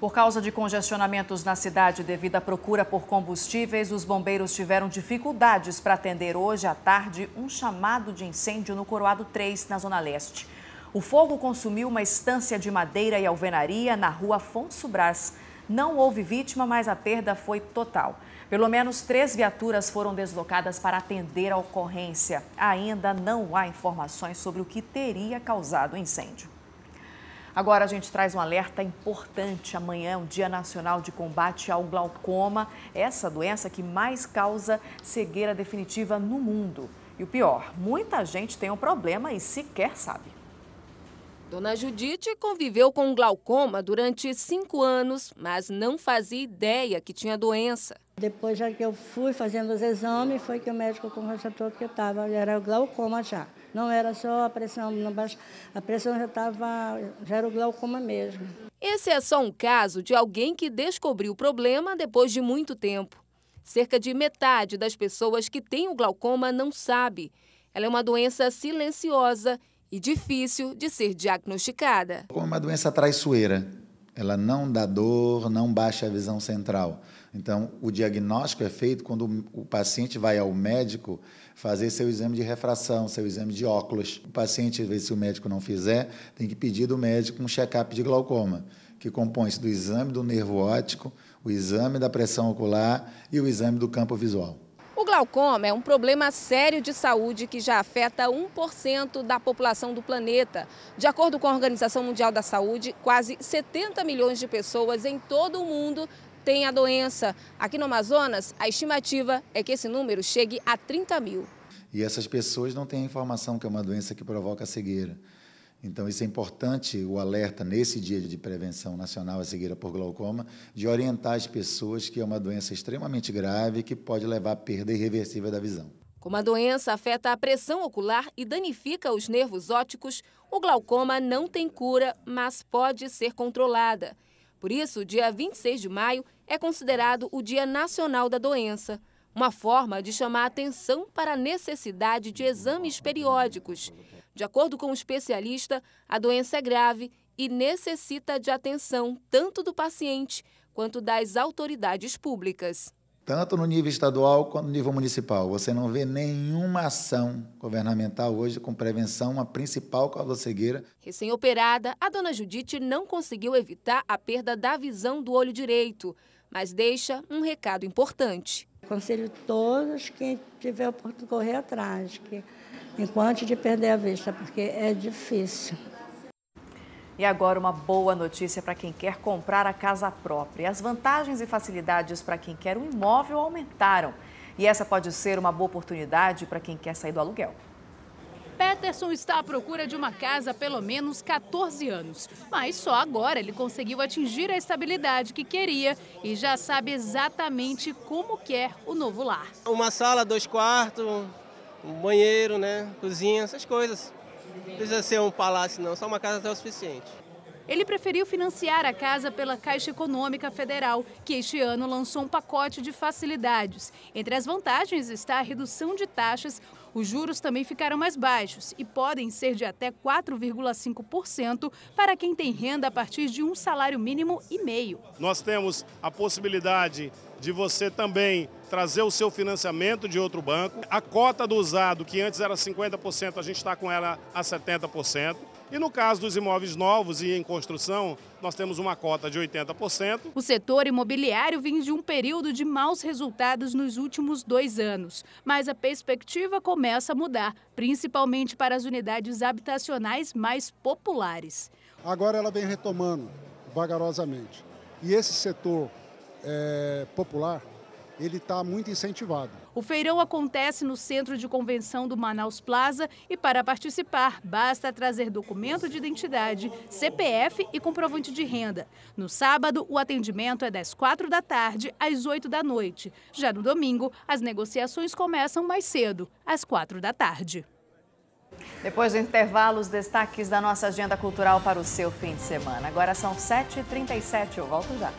Por causa de congestionamentos na cidade devido à procura por combustíveis, os bombeiros tiveram dificuldades para atender hoje à tarde um chamado de incêndio no Coroado 3, na Zona Leste. O fogo consumiu uma estância de madeira e alvenaria na rua Afonso Brás. Não houve vítima, mas a perda foi total. Pelo menos três viaturas foram deslocadas para atender a ocorrência. Ainda não há informações sobre o que teria causado o incêndio. Agora a gente traz um alerta importante. Amanhã é o Dia Nacional de Combate ao Glaucoma, essa doença que mais causa cegueira definitiva no mundo. E o pior, muita gente tem o um problema e sequer sabe. Dona Judite conviveu com glaucoma durante cinco anos, mas não fazia ideia que tinha doença. Depois, já que eu fui fazendo os exames, foi que o médico constatou que eu estava, era glaucoma já. Não era só a pressão, não baixa, a pressão já estava, já era o glaucoma mesmo. Esse é só um caso de alguém que descobriu o problema depois de muito tempo. Cerca de metade das pessoas que têm o glaucoma não sabe. Ela é uma doença silenciosa e difícil de ser diagnosticada. É uma doença traiçoeira, ela não dá dor, não baixa a visão central. Então, o diagnóstico é feito quando o paciente vai ao médico fazer seu exame de refração, seu exame de óculos. O paciente, às vezes, se o médico não fizer, tem que pedir do médico um check-up de glaucoma, que compõe-se do exame do nervo óptico, o exame da pressão ocular e o exame do campo visual. O glaucoma é um problema sério de saúde que já afeta 1% da população do planeta. De acordo com a Organização Mundial da Saúde, quase 70 milhões de pessoas em todo o mundo tem a doença. Aqui no Amazonas, a estimativa é que esse número chegue a 30 mil. E essas pessoas não têm a informação que é uma doença que provoca cegueira. Então, isso é importante, o alerta nesse dia de prevenção nacional à cegueira por glaucoma, de orientar as pessoas que é uma doença extremamente grave que pode levar à perda irreversível da visão. Como a doença afeta a pressão ocular e danifica os nervos ópticos, o glaucoma não tem cura, mas pode ser controlada. Por isso, dia 26 de maio é considerado o Dia Nacional da Doença, uma forma de chamar atenção para a necessidade de exames periódicos. De acordo com o um especialista, a doença é grave e necessita de atenção tanto do paciente quanto das autoridades públicas tanto no nível estadual quanto no nível municipal. Você não vê nenhuma ação governamental hoje com prevenção à principal causa da cegueira. Recém-operada, a dona Judite não conseguiu evitar a perda da visão do olho direito, mas deixa um recado importante. Aconselho todos quem tiver oportunidade correr atrás, que, enquanto de perder a vista, porque é difícil. E agora uma boa notícia para quem quer comprar a casa própria. As vantagens e facilidades para quem quer um imóvel aumentaram. E essa pode ser uma boa oportunidade para quem quer sair do aluguel. Peterson está à procura de uma casa há pelo menos 14 anos, mas só agora ele conseguiu atingir a estabilidade que queria e já sabe exatamente como quer o novo lar. Uma sala, dois quartos, um banheiro, né, cozinha, essas coisas. Não precisa ser um palácio, não, só uma casa é o suficiente. Ele preferiu financiar a casa pela Caixa Econômica Federal, que este ano lançou um pacote de facilidades. Entre as vantagens está a redução de taxas, os juros também ficaram mais baixos e podem ser de até 4,5% para quem tem renda a partir de um salário mínimo e meio. Nós temos a possibilidade de você também trazer o seu financiamento de outro banco. A cota do usado, que antes era 50%, a gente está com ela a 70%. E no caso dos imóveis novos e em construção, nós temos uma cota de 80%. O setor imobiliário vem de um período de maus resultados nos últimos dois anos, mas a perspectiva começa a mudar, principalmente para as unidades habitacionais mais populares. Agora ela vem retomando vagarosamente. E esse setor é, popular, ele está muito incentivado. O feirão acontece no centro de convenção do Manaus Plaza e para participar basta trazer documento de identidade, CPF e comprovante de renda. No sábado, o atendimento é das 4 da tarde às 8 da noite. Já no domingo, as negociações começam mais cedo, às 4 da tarde. Depois do intervalo, os destaques da nossa agenda cultural para o seu fim de semana. Agora são 7h37, eu volto já.